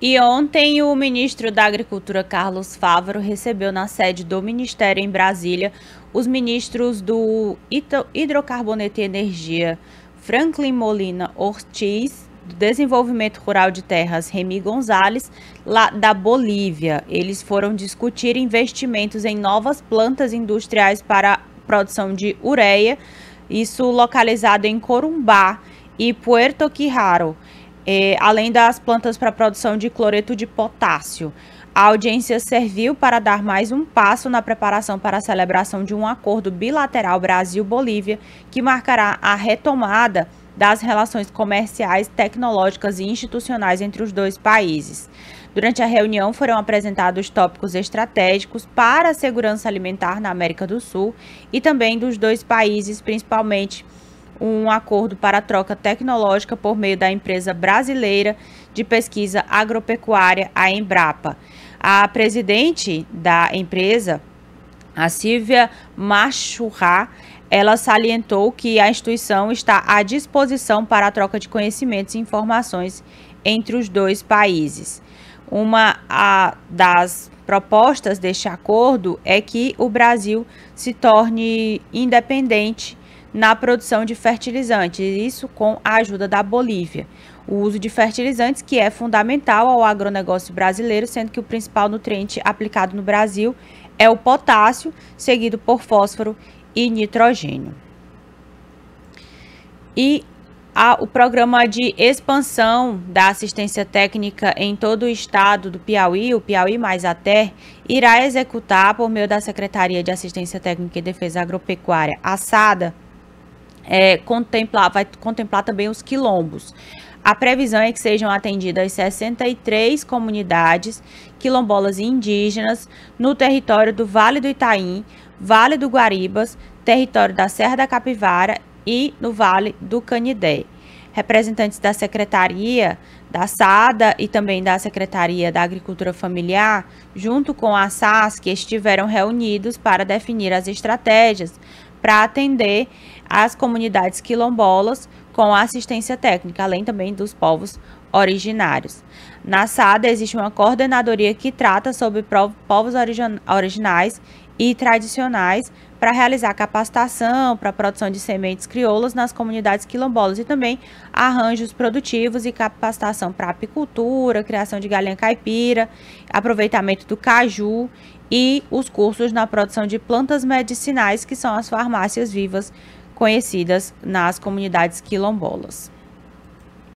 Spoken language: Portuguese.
E ontem, o ministro da Agricultura Carlos Fávaro recebeu na sede do Ministério em Brasília os ministros do Hidrocarboneto e Energia, Franklin Molina Ortiz, do Desenvolvimento Rural de Terras, Remy Gonzalez, lá da Bolívia. Eles foram discutir investimentos em novas plantas industriais para produção de ureia, isso localizado em Corumbá e Puerto Quijaro é, além das plantas para produção de cloreto de potássio. A audiência serviu para dar mais um passo na preparação para a celebração de um acordo bilateral Brasil-Bolívia, que marcará a retomada das relações comerciais, tecnológicas e institucionais entre os dois países. Durante a reunião foram apresentados tópicos estratégicos para a segurança alimentar na América do Sul e também dos dois países, principalmente um acordo para troca tecnológica por meio da empresa brasileira de pesquisa agropecuária, a Embrapa. A presidente da empresa, a Silvia Machurra, ela salientou que a instituição está à disposição para a troca de conhecimentos e informações entre os dois países. Uma a, das propostas deste acordo é que o Brasil se torne independente na produção de fertilizantes, isso com a ajuda da Bolívia. O uso de fertilizantes, que é fundamental ao agronegócio brasileiro, sendo que o principal nutriente aplicado no Brasil é o potássio, seguido por fósforo e nitrogênio. E a, o programa de expansão da assistência técnica em todo o estado do Piauí, o Piauí mais até irá executar, por meio da Secretaria de Assistência Técnica e Defesa Agropecuária, a SADA, é, contemplar, vai contemplar também os quilombos. A previsão é que sejam atendidas 63 comunidades quilombolas e indígenas no território do Vale do Itaim, Vale do Guaribas, território da Serra da Capivara e no Vale do Canidé. Representantes da Secretaria da SADA e também da Secretaria da Agricultura Familiar, junto com a SASC, estiveram reunidos para definir as estratégias para atender as comunidades quilombolas com assistência técnica, além também dos povos originários. Na SADA existe uma coordenadoria que trata sobre povos originais e tradicionais para realizar capacitação para a produção de sementes crioulas nas comunidades quilombolas e também arranjos produtivos e capacitação para apicultura, criação de galinha caipira, aproveitamento do caju e os cursos na produção de plantas medicinais, que são as farmácias vivas conhecidas nas comunidades quilombolas.